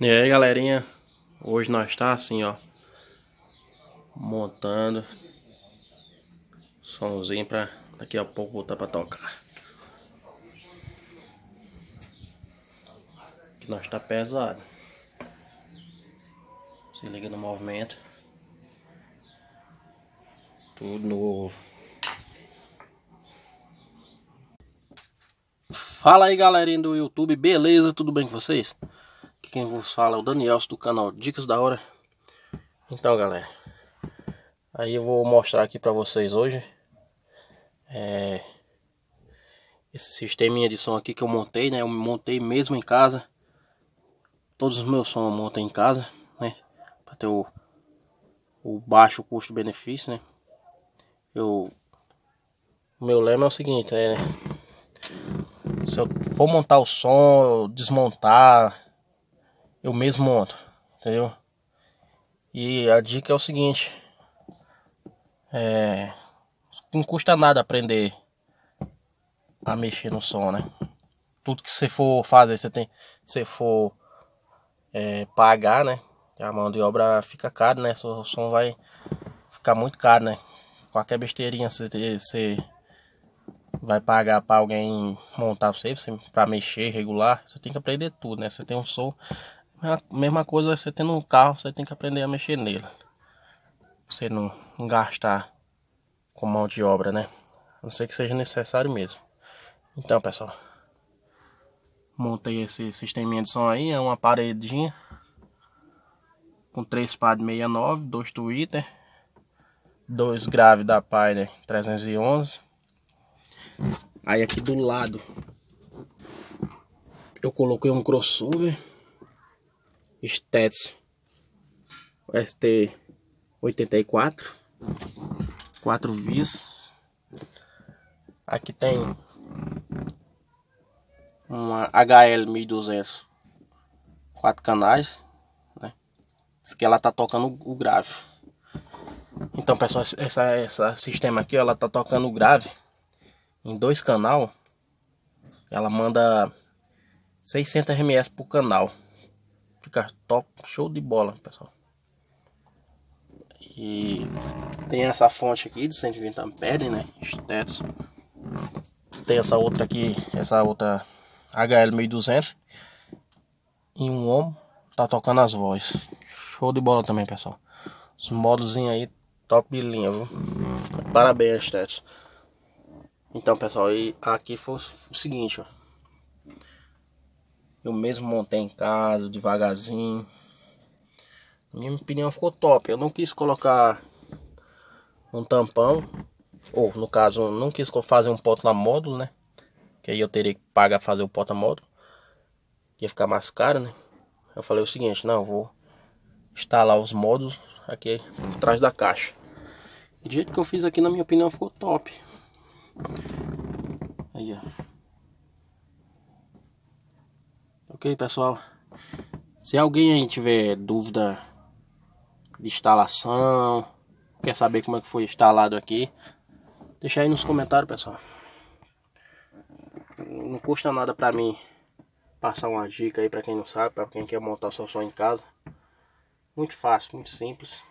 E aí galerinha, hoje nós tá assim ó, montando somzinho pra daqui a pouco voltar pra tocar. Que nós tá pesado. Se liga no movimento. Tudo novo. Fala aí galerinha do YouTube, beleza? Tudo bem com vocês? Aqui quem vos fala é o Daniel do canal Dicas da Hora. Então, galera, aí eu vou mostrar aqui para vocês hoje é, esse sisteminha de som aqui que eu montei, né? Eu montei mesmo em casa. Todos os meus sons eu montei em casa, né? Para ter o, o baixo custo-benefício, né? Eu meu lema é o seguinte, é se eu for montar o som, desmontar, eu mesmo monto, entendeu? E a dica é o seguinte: é, não custa nada aprender a mexer no som, né? Tudo que você for fazer, você tem, você for é, pagar, né? A mão de obra fica cara, né? O som vai ficar muito caro, né? Qualquer besteirinha você, você vai pagar para alguém montar você, você para mexer, regular, você tem que aprender tudo, né? Você tem um som é mesma coisa você tendo um carro, você tem que aprender a mexer nele. Você não gastar com mão de obra, né? A não ser que seja necessário mesmo. Então, pessoal, montei esse sisteminha de som aí, é uma paredinha com três pad 69, dois Twitter, dois grave da Pioneer 311. Aí aqui do lado eu coloquei um crossover Stetson ST84 quatro vias aqui tem uma HL 1200 quatro canais né? Isso que ela tá tocando o grave então pessoal essa essa sistema aqui ela tá tocando o grave em dois canal ela manda 600 ms por canal ficar top, show de bola, pessoal. E tem essa fonte aqui de 120 amperes, né? Estetos. Tem essa outra aqui, essa outra HL1200. E um ohm tá tocando as vozes. Show de bola também, pessoal. Os modos aí top de linha, viu? Parabéns, Estetos. Então, pessoal, e aqui foi o seguinte, ó. Eu mesmo montei em casa, devagarzinho. Na minha opinião ficou top. Eu não quis colocar um tampão. Ou no caso, não quis fazer um porta módulo, né? Que aí eu teria que pagar fazer o porta módulo. Ia ficar mais caro, né? Eu falei o seguinte, não, vou instalar os módulos aqui por trás da caixa. jeito que eu fiz aqui, na minha opinião, ficou top. Aí, ó. Ok, pessoal? Se alguém aí tiver dúvida de instalação, quer saber como é que foi instalado aqui, deixa aí nos comentários, pessoal. Não custa nada pra mim passar uma dica aí pra quem não sabe, pra quem quer montar seu som em casa. Muito fácil, muito simples.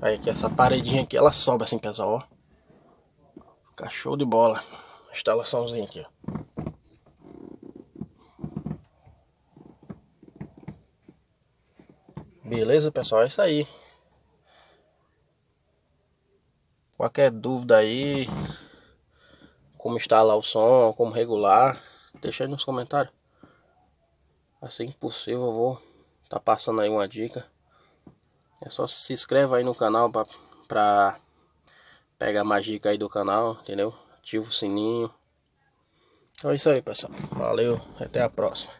Aí que essa paredinha aqui, ela sobe assim, pessoal, ó. Fica show de bola. Instalaçãozinha aqui, ó. Beleza, pessoal? É isso aí. Qualquer dúvida aí, como instalar o som, como regular, deixa aí nos comentários. Assim que possível eu vou tá passando aí uma dica. É só se inscreva aí no canal pra, pra pegar mais dica aí do canal, entendeu? Ativa o sininho. Então é isso aí, pessoal. Valeu, até a próxima.